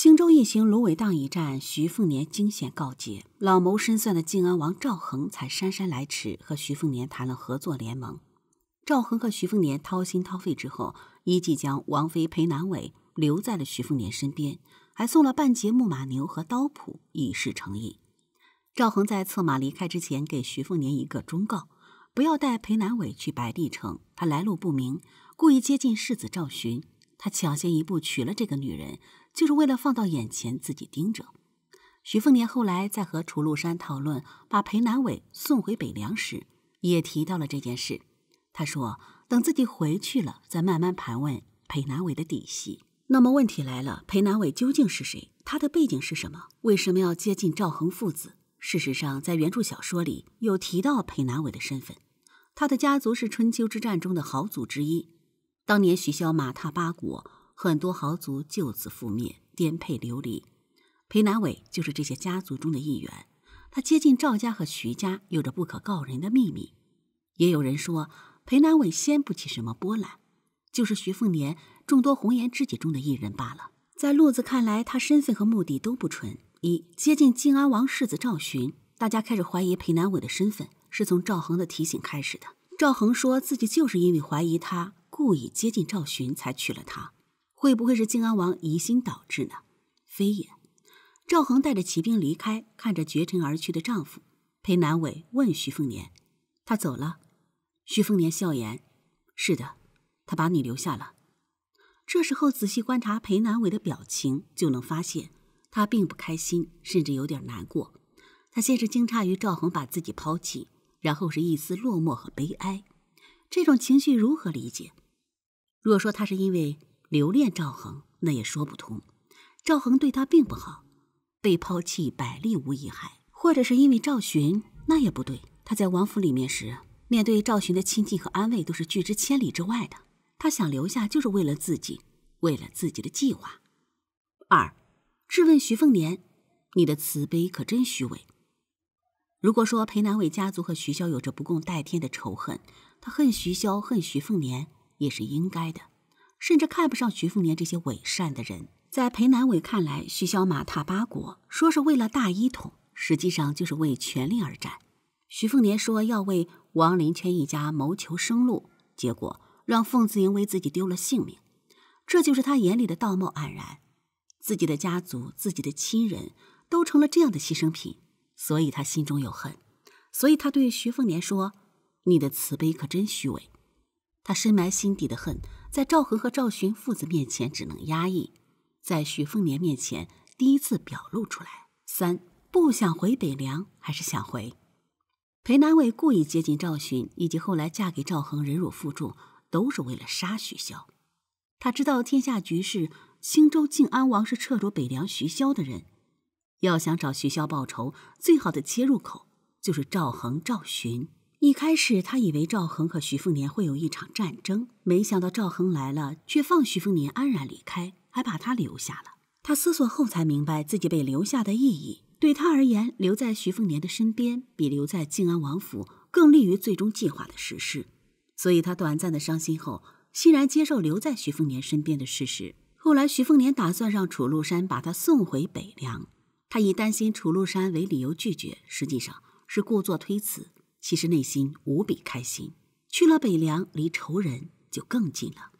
青州一行，芦苇荡一战，徐凤年惊险告捷。老谋深算的靖安王赵恒才姗姗来迟，和徐凤年谈了合作联盟。赵恒和徐凤年掏心掏肺之后，一计将王妃裴南伟留在了徐凤年身边，还送了半截木马牛和刀谱以示诚意。赵恒在策马离开之前，给徐凤年一个忠告：不要带裴南伟去白帝城，他来路不明，故意接近世子赵寻，他抢先一步娶了这个女人。就是为了放到眼前自己盯着。徐凤年后来在和楚禄山讨论把裴南伟送回北凉时，也提到了这件事。他说：“等自己回去了，再慢慢盘问裴南伟的底细。”那么问题来了，裴南伟究竟是谁？他的背景是什么？为什么要接近赵恒父子？事实上，在原著小说里有提到裴南伟的身份，他的家族是春秋之战中的豪族之一，当年徐骁马踏八国。很多豪族就此覆灭，颠沛流离。裴南伟就是这些家族中的一员，他接近赵家和徐家，有着不可告人的秘密。也有人说，裴南伟掀不起什么波澜，就是徐凤年众多红颜知己中的一人罢了。在路子看来，他身份和目的都不纯。一接近靖安王世子赵巡，大家开始怀疑裴南伟的身份，是从赵恒的提醒开始的。赵恒说自己就是因为怀疑他故意接近赵巡，才娶了她。会不会是靖安王疑心导致呢？非也。赵恒带着骑兵离开，看着绝尘而去的丈夫，裴南伟问徐凤年：“他走了？”徐凤年笑言：“是的，他把你留下了。”这时候仔细观察裴南伟的表情，就能发现他并不开心，甚至有点难过。他先是惊诧于赵恒把自己抛弃，然后是一丝落寞和悲哀。这种情绪如何理解？若说他是因为……留恋赵恒那也说不通，赵恒对他并不好，被抛弃百利无一害。或者是因为赵寻那也不对，他在王府里面时，面对赵寻的亲近和安慰都是拒之千里之外的。他想留下就是为了自己，为了自己的计划。二，质问徐凤年，你的慈悲可真虚伪。如果说裴南伟家族和徐骁有着不共戴天的仇恨，他恨徐骁，恨徐凤年也是应该的。甚至看不上徐凤年这些伪善的人，在裴南伟看来，徐小马踏八国，说是为了大一统，实际上就是为权力而战。徐凤年说要为王林圈一家谋求生路，结果让凤子英为自己丢了性命，这就是他眼里的道貌岸然。自己的家族、自己的亲人都成了这样的牺牲品，所以他心中有恨，所以他对徐凤年说：“你的慈悲可真虚伪。”他深埋心底的恨，在赵恒和赵寻父子面前只能压抑，在许凤年面前第一次表露出来。三不想回北凉，还是想回。裴南伟故意接近赵寻，以及后来嫁给赵恒，忍辱负重，都是为了杀徐骁。他知道天下局势，兴州靖安王是掣肘北凉徐骁的人，要想找徐骁报仇，最好的切入口就是赵恒、赵巡。一开始他以为赵恒和徐凤年会有一场战争，没想到赵恒来了，却放徐凤年安然离开，还把他留下了。他思索后才明白自己被留下的意义。对他而言，留在徐凤年的身边，比留在静安王府更利于最终计划的实施。所以，他短暂的伤心后，欣然接受留在徐凤年身边的事实。后来，徐凤年打算让楚禄山把他送回北凉，他以担心楚禄山为理由拒绝，实际上是故作推辞。其实内心无比开心，去了北凉，离仇人就更近了。